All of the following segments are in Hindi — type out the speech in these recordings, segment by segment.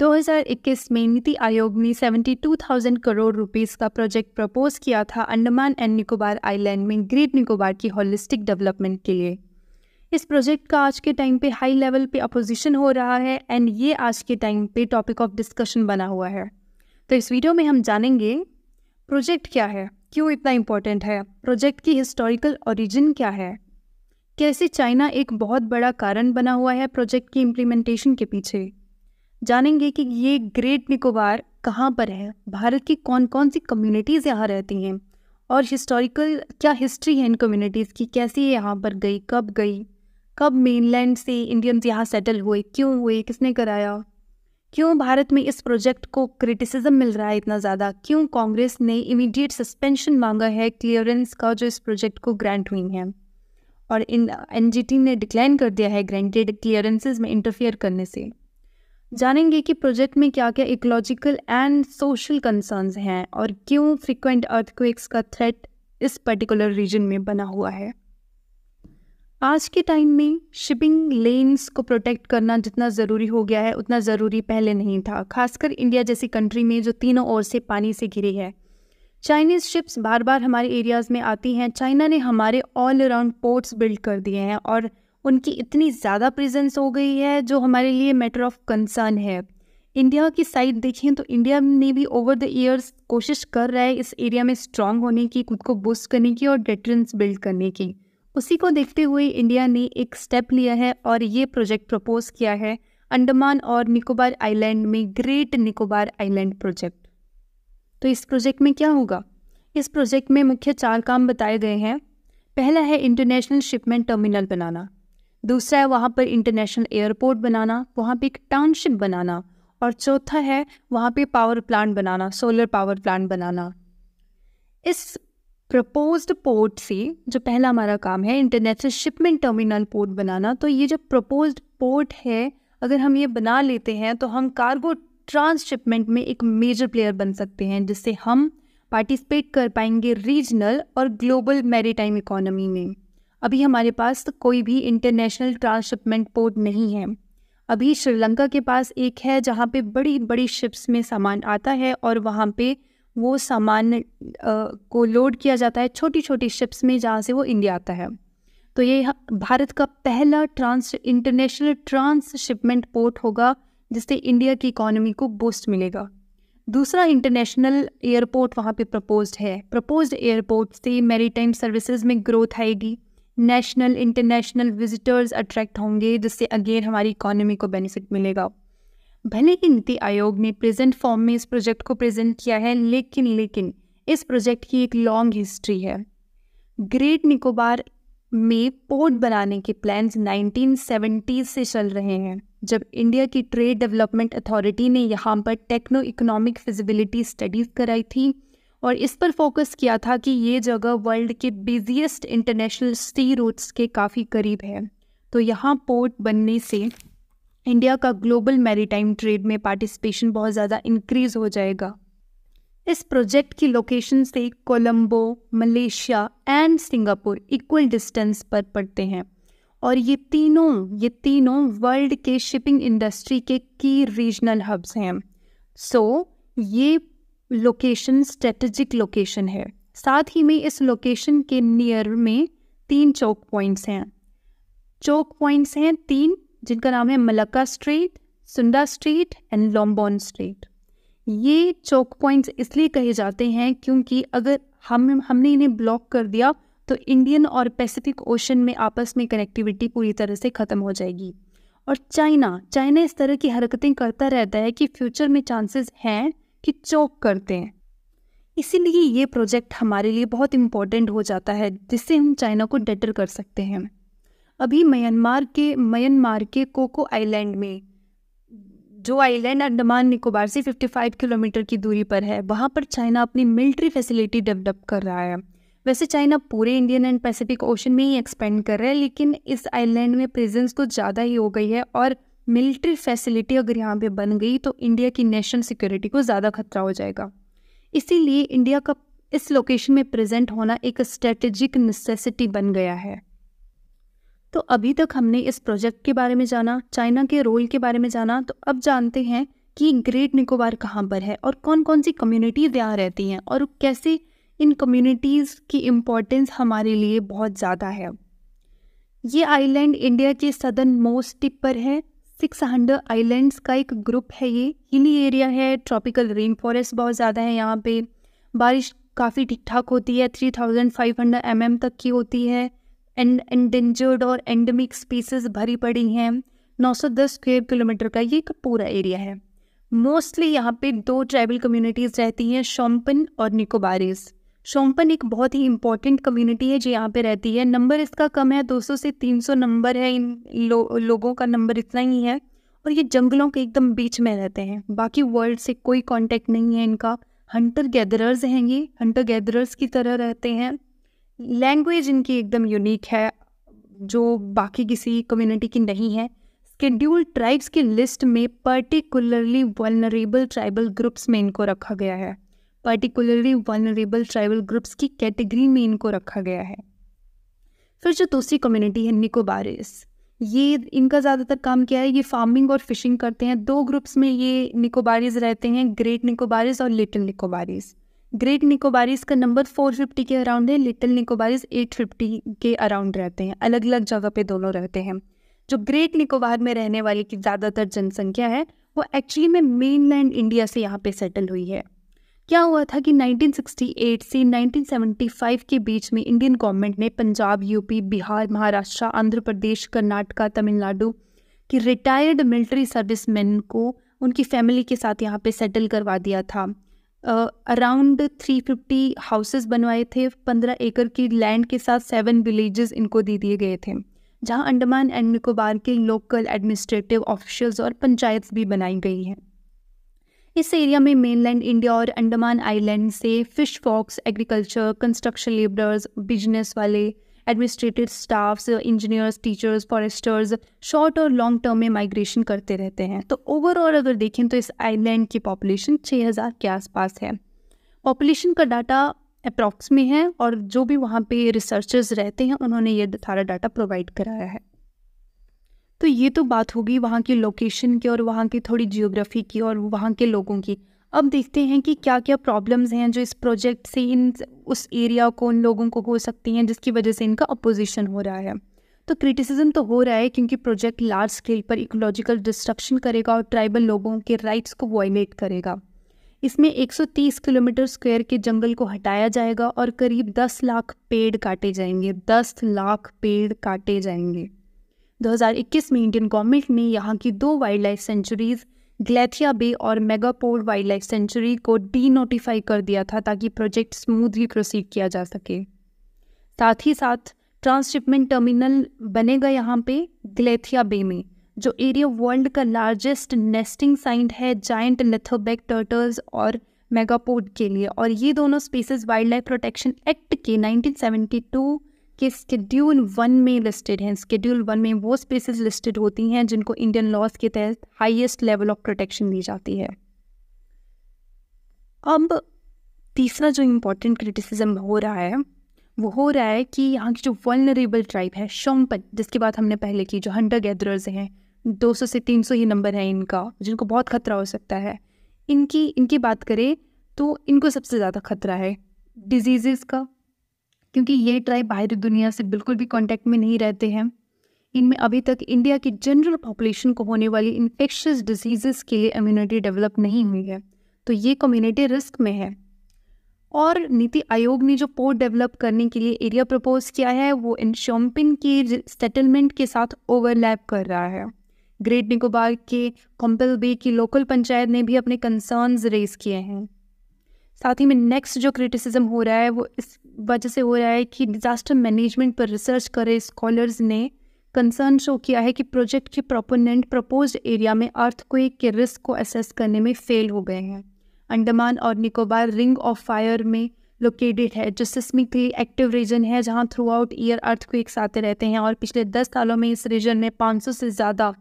2021 में नीति आयोग ने 72,000 करोड़ रुपीस का प्रोजेक्ट प्रपोज किया था अंडमान एंड निकोबार आइलैंड में ग्रेट निकोबार की होलिस्टिक डेवलपमेंट के लिए इस प्रोजेक्ट का आज के टाइम पे हाई लेवल पे अपोजिशन हो रहा है एंड ये आज के टाइम पे टॉपिक ऑफ डिस्कशन बना हुआ है तो इस वीडियो में हम जानेंगे प्रोजेक्ट क्या है क्यों इतना इम्पोर्टेंट है प्रोजेक्ट की हिस्टोरिकल ओरिजिन क्या है कैसे चाइना एक बहुत बड़ा कारण बना हुआ है प्रोजेक्ट की इम्प्लीमेंटेशन के पीछे जानेंगे कि ये ग्रेट निकोबार कहाँ पर है भारत की कौन कौन सी कम्युनिटीज़ यहाँ रहती हैं और हिस्टोरिकल क्या हिस्ट्री है इन कम्युनिटीज़ की कैसी ये यहाँ पर गई कब गई कब मेनलैंड से इंडियंस यहाँ सेटल हुए क्यों हुए किसने कराया क्यों भारत में इस प्रोजेक्ट को क्रिटिसिज्म मिल रहा है इतना ज़्यादा क्यों कांग्रेस ने इमीडिएट सस्पेंशन मांगा है क्लियरेंस का जो इस प्रोजेक्ट को ग्रांट हुई है और इन एनजीटी ने डिक्लाइन कर दिया है ग्रांटेड क्लियरेंसेज में इंटरफेयर करने से जानेंगे कि प्रोजेक्ट में क्या क्या इकोलॉजिकल एंड सोशल कंसर्न्स हैं और क्यों फ्रिक्वेंट अर्थक्वेक्स का थ्रेट इस पर्टिकुलर रीजन में बना हुआ है आज के टाइम में शिपिंग लेन्स को प्रोटेक्ट करना जितना ज़रूरी हो गया है उतना ज़रूरी पहले नहीं था खासकर इंडिया जैसी कंट्री में जो तीनों ओर से पानी से घिरी है चाइनीज़ शिप्स बार बार हमारे एरियाज़ में आती हैं चाइना ने हमारे ऑल अराउंड पोर्ट्स बिल्ड कर दिए हैं और उनकी इतनी ज़्यादा प्रेजेंस हो गई है जो हमारे लिए मैटर ऑफ कंसर्न है इंडिया की साइड देखें तो इंडिया ने भी ओवर द ईयर्स कोशिश कर रहा है इस एरिया में स्ट्रांग होने की खुद को बूस्ट करने की और डेटरेंस बिल्ड करने की उसी को देखते हुए इंडिया ने एक स्टेप लिया है और ये प्रोजेक्ट प्रपोज किया है अंडमान और निकोबार आइलैंड में ग्रेट निकोबार आइलैंड प्रोजेक्ट तो इस प्रोजेक्ट में क्या होगा इस प्रोजेक्ट में मुख्य चार काम बताए गए हैं पहला है इंटरनेशनल शिपमेंट टर्मिनल बनाना दूसरा है वहाँ पर इंटरनेशनल एयरपोर्ट बनाना वहाँ पर एक टाउनशिप बनाना और चौथा है वहाँ पर पावर प्लांट बनाना सोलर पावर प्लांट बनाना इस प्रपोज्ड पोर्ट से जो पहला हमारा काम है इंटरनेशनल शिपमेंट टर्मिनल पोर्ट बनाना तो ये जो प्रपोज्ड पोर्ट है अगर हम ये बना लेते हैं तो हम कार्गो ट्रांसशिपमेंट में एक मेजर प्लेयर बन सकते हैं जिससे हम पार्टिसिपेट कर पाएंगे रीजनल और ग्लोबल मेरी टाइम इकोनॉमी में अभी हमारे पास तो कोई भी इंटरनेशनल ट्रांसशिपमेंट पोर्ट नहीं है अभी श्रीलंका के पास एक है जहाँ पे बड़ी बड़ी शिप्स में सामान आता है और वहाँ पे वो सामान को लोड किया जाता है छोटी छोटी शिप्स में जहाँ से वो इंडिया आता है तो ये भारत का पहला ट्रांस इंटरनेशनल ट्रांसशिपमेंट पोर्ट होगा जिससे इंडिया की इकोनॉमी को बूस्ट मिलेगा दूसरा इंटरनेशनल एयरपोर्ट वहाँ पे प्रपोज्ड है प्रपोज्ड एयरपोर्ट से मेरी सर्विसेज में ग्रोथ आएगी नेशनल इंटरनेशनल विजिटर्स अट्रैक्ट होंगे जिससे अगेन हमारी इकोनॉमी को बेनिफिट मिलेगा भले ही नीति आयोग ने प्रेजेंट फॉर्म में इस प्रोजेक्ट को प्रेजेंट किया है लेकिन लेकिन इस प्रोजेक्ट की एक लॉन्ग हिस्ट्री है ग्रेट निकोबार में पोर्ट बनाने के प्लान्स 1970 से चल रहे हैं जब इंडिया की ट्रेड डेवलपमेंट अथॉरिटी ने यहाँ पर टेक्नो इकोनॉमिक फिजिबिलिटी स्टडीज़ कराई थी और इस पर फोकस किया था कि ये जगह वर्ल्ड के बिजिएस्ट इंटरनेशनल सी रूट्स के काफ़ी करीब है तो यहाँ पोर्ट बनने से इंडिया का ग्लोबल मैरीटाइम ट्रेड में पार्टिसिपेशन बहुत ज़्यादा इंक्रीज हो जाएगा इस प्रोजेक्ट की लोकेशन से Colombo Malaysia and Singapore equal distance पर पड़ते हैं और ये तीनों ये तीनों वर्ल्ड के शिपिंग इंडस्ट्री के की रीजनल हब्स हैं सो so, ये लोकेशन स्ट्रेटेजिक लोकेशन है साथ ही में इस लोकेशन के नियर में तीन चौक पॉइंट्स हैं चौक पॉइंट्स हैं तीन जिनका नाम है Malacca strait Sunda strait and Lombok strait ये चौक पॉइंट्स इसलिए कहे जाते हैं क्योंकि अगर हम हमने इन्हें ब्लॉक कर दिया तो इंडियन और पैसिफिक ओशन में आपस में कनेक्टिविटी पूरी तरह से ख़त्म हो जाएगी और चाइना चाइना इस तरह की हरकतें करता रहता है कि फ्यूचर में चांसेस हैं कि चौक करते हैं इसीलिए ये प्रोजेक्ट हमारे लिए बहुत इम्पोर्टेंट हो जाता है जिससे हम चाइना को डेटर कर सकते हैं अभी म्यांमार के म्यांमार के कोको आइलैंड में जो आइलैंड अंडमान निकोबार से 55 किलोमीटर की दूरी पर है वहाँ पर चाइना अपनी मिलिट्री फैसिलिटी डेवलप कर रहा है वैसे चाइना पूरे इंडियन एंड पैसिफिक ओशन में ही एक्सपेंड कर रहा है लेकिन इस आइलैंड में प्रेजेंस कुछ तो ज़्यादा ही हो गई है और मिलिट्री फैसिलिटी अगर यहाँ पे बन गई तो इंडिया की नेशनल सिक्योरिटी को ज़्यादा खतरा हो जाएगा इसीलिए इंडिया का इस लोकेशन में प्रेजेंट होना एक स्ट्रेटेजिक नेसेसिटी बन गया है तो अभी तक हमने इस प्रोजेक्ट के बारे में जाना चाइना के रोल के बारे में जाना तो अब जानते हैं कि ग्रेट निकोबार कहाँ पर है और कौन कौन सी कम्युनिटीज़ यहाँ रहती हैं और कैसे इन कम्युनिटीज़ की इम्पोर्टेंस हमारे लिए बहुत ज़्यादा है ये आइलैंड इंडिया के सदर्न मोस्ट टिप पर है सिक्स हंड्रेड आइलैंड्स का एक ग्रुप है ये हिली एरिया है ट्रॉपिकल रेन फॉरेस्ट बहुत ज़्यादा है यहाँ पे बारिश काफ़ी ठीक ठाक होती है three thousand five hundred M M तक की होती है एंड एंडेंजर्ड और एंडमिक स्पीसीज भरी पड़ी हैं नौ सौ दस स्क्वेयर किलोमीटर का ये एक पूरा एरिया है मोस्टली यहाँ पे दो ट्राइबल कम्युनिटीज़ रहती हैं शॉम्पन और निकोबारिस शोम्पन एक बहुत ही इंपॉर्टेंट कम्युनिटी है जो यहाँ पे रहती है नंबर इसका कम है 200 से 300 नंबर है इन लो, लोगों का नंबर इतना ही है और ये जंगलों के एकदम बीच में रहते हैं बाकी वर्ल्ड से कोई कांटेक्ट नहीं है इनका हंटर गैदरर्स हैं ये हंटर गैदरर्स की तरह रहते हैं लैंग्वेज इनकी एकदम यूनिक है जो बाकी किसी कम्युनिटी की नहीं है स्केड्यूल ट्राइब्स की लिस्ट में पर्टिकुलरली वनरेबल ट्राइबल ग्रुप्स में इनको रखा गया है पर्टिकुलरली वनरेबल ट्राइबल ग्रुप्स की कैटेगरी में इनको रखा गया है फिर जो दूसरी कम्युनिटी है निकोबारिस ये इनका ज़्यादातर काम क्या है ये फार्मिंग और फिशिंग करते हैं दो ग्रुप्स में ये निकोबारिस रहते हैं ग्रेट निकोबारिस और लिटिल निकोबारिस ग्रेट निकोबारिस का नंबर 450 के अराउंड है लिटिल निकोबारिस 850 के अराउंड रहते हैं अलग अलग जगह पे दोनों रहते हैं जो ग्रेट निकोबार में रहने वाले की ज़्यादातर जनसंख्या है वो एक्चुअली में मेनलैंड इंडिया से यहाँ पे सेटल हुई है क्या हुआ था कि 1968 से 1975 के बीच में इंडियन गवर्नमेंट ने पंजाब यूपी बिहार महाराष्ट्र आंध्र प्रदेश कर्नाटका तमिलनाडु की रिटायर्ड मिलिट्री मैन को उनकी फैमिली के साथ यहाँ पे सेटल करवा दिया था अराउंड थ्री फिफ्टी हाउसेस बनवाए थे पंद्रह एकड़ की लैंड के साथ सेवन विलेजेस इनको दे दिए गए थे जहाँ अंडमान एंड निकोबार के लोकल एडमिनिस्ट्रेटिव ऑफिशियल्स और पंचायत भी बनाई गई हैं इस एरिया में मेनलैंड इंडिया और अंडमान आइलैंड से fish folks agriculture construction labourers business वाले administrative staffs engineers teachers foresters short और लॉन्ग टर्म में माइग्रेशन करते रहते हैं तो ओवरऑल अगर देखें तो इस आइलैंड की पॉपुलेशन 6000 के आसपास है पॉपुलेशन का डाटा अप्रॉक्स में है और जो भी वहाँ पे रिसर्चर्स रहते हैं उन्होंने ये सारा डाटा प्रोवाइड कराया है तो ये तो बात होगी वहाँ की लोकेशन की और वहाँ की थोड़ी जियोग्राफी की और वहाँ के लोगों की अब देखते हैं कि क्या क्या प्रॉब्लम्स हैं जो इस प्रोजेक्ट से इन उस एरिया को उन लोगों को हो सकती हैं जिसकी वजह से इनका अपोजिशन हो रहा है तो क्रिटिसिज्म तो हो रहा है क्योंकि प्रोजेक्ट लार्ज स्केल पर इकोलॉजिकल डिस्ट्रक्शन करेगा और ट्राइबल लोगों के राइट्स को वॉयलेट करेगा इसमें 130 किलोमीटर स्क्वायर के जंगल को हटाया जाएगा और करीब 10 लाख पेड़ काटे जाएंगे 10 लाख पेड़ काटे जाएंगे 2021 में इंडियन गवर्नमेंट ने यहाँ की दो wildlife sanctuaries Galathea bay और मेगापोल वाइल्ड लाइफ सेंचुरी को डी नोटिफाई कर दिया था ताकि प्रोजेक्ट स्मूथली प्रोसीड किया जा सके साथ ही साथ ट्रांसशिपमेंट टर्मिनल बनेगा यहाँ पे ग्लेथिया बे में जो एरिया वर्ल्ड का लार्जेस्ट नेस्टिंग साइट है जाइंट लेथोबैक टर्टल्स और मेगापोड के लिए और ये दोनों species wildlife protection act के 1972 कि स्केड्यूल वन में लिस्टेड हैं स्केड्यूल वन में वो स्पेसेस लिस्टेड होती हैं जिनको इंडियन लॉज के तहत हाईएस्ट लेवल ऑफ प्रोटेक्शन दी जाती है अब तीसरा जो इम्पोर्टेंट क्रिटिसिज्म हो रहा है वो हो रहा है कि यहाँ की जो वर्नरेबल ट्राइब है शोमपन जिसकी बात हमने पहले की जो हंडर गैदरर्स हैं 200 से 300 ही नंबर है इनका जिनको बहुत खतरा हो सकता है इनकी इनकी बात करें तो इनको सबसे ज़्यादा खतरा है डिजीज़ का क्योंकि ये ट्राइब बाहरी तो दुनिया से बिल्कुल भी कॉन्टेक्ट में नहीं रहते हैं इनमें अभी तक इंडिया की जनरल पॉपुलेशन को होने वाली इन्फेक्शस डिजीज़ के लिए इम्यूनिटी डेवलप नहीं हुई है तो ये कम्युनिटी रिस्क में है और नीति आयोग ने जो पोर्ट डेवलप करने के लिए एरिया प्रपोज किया है वो इन शोम्पिन के सेटलमेंट के साथ ओवरलैप कर रहा है ग्रेट निकोबार के कॉम्पल बे की लोकल पंचायत ने भी अपने कंसर्न्स रेज किए हैं साथ ही में नेक्स्ट जो क्रिटिसिज्म हो रहा है वो इस वजह से हो रहा है कि डिज़ास्टर मैनेजमेंट पर रिसर्च करे स्कॉलर्स ने कंसर्न शो किया है कि प्रोजेक्ट के प्रोपोनेंट प्रपोज एरिया में अर्थ के रिस्क को असेस करने में फेल हो गए हैं अंडमान और निकोबार रिंग ऑफ फायर में लोकेटेड है जो सिस्मिकली एक्टिव रीजन है जहां थ्रू आउट ईयर अर्थ को एक साथ रहते हैं और पिछले दस सालों में इस रीजन में पाँच से ज़्यादा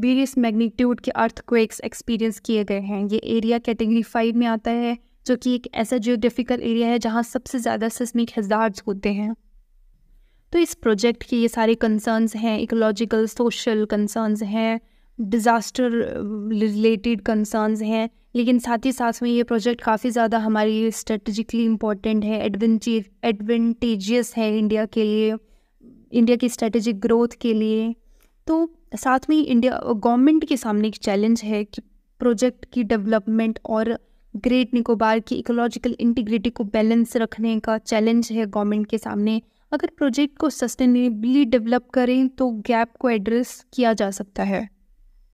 वेरियस मैग्नीट्यूड के अर्थ एक्सपीरियंस किए गए हैं ये एरिया कैटेगरी फाइव में आता है जो कि एक ऐसा जियोग्राफिकल एरिया है जहाँ सबसे ज़्यादा सस्मिक हजार्ड्स होते हैं तो इस प्रोजेक्ट के ये सारे कंसर्न्स हैं इकोलॉजिकल सोशल कंसर्न्स हैं डिज़ास्टर रिलेटेड कंसर्न्स हैं लेकिन साथ ही साथ में ये प्रोजेक्ट काफ़ी ज़्यादा हमारे लिए स्ट्रेटजिकली इम्पॉर्टेंट है एडवेंटेज एडवेंटेजियस है इंडिया के लिए इंडिया की स्ट्रेटजिक ग्रोथ के लिए तो साथ में इंडिया गवर्नमेंट के सामने एक चैलेंज है कि प्रोजेक्ट की डेवलपमेंट और ग्रेट निकोबार की इकोलॉजिकल इंटीग्रिटी को बैलेंस रखने का चैलेंज है गवर्नमेंट के सामने अगर प्रोजेक्ट को सस्टेनेबली डेवलप करें तो गैप को एड्रेस किया जा सकता है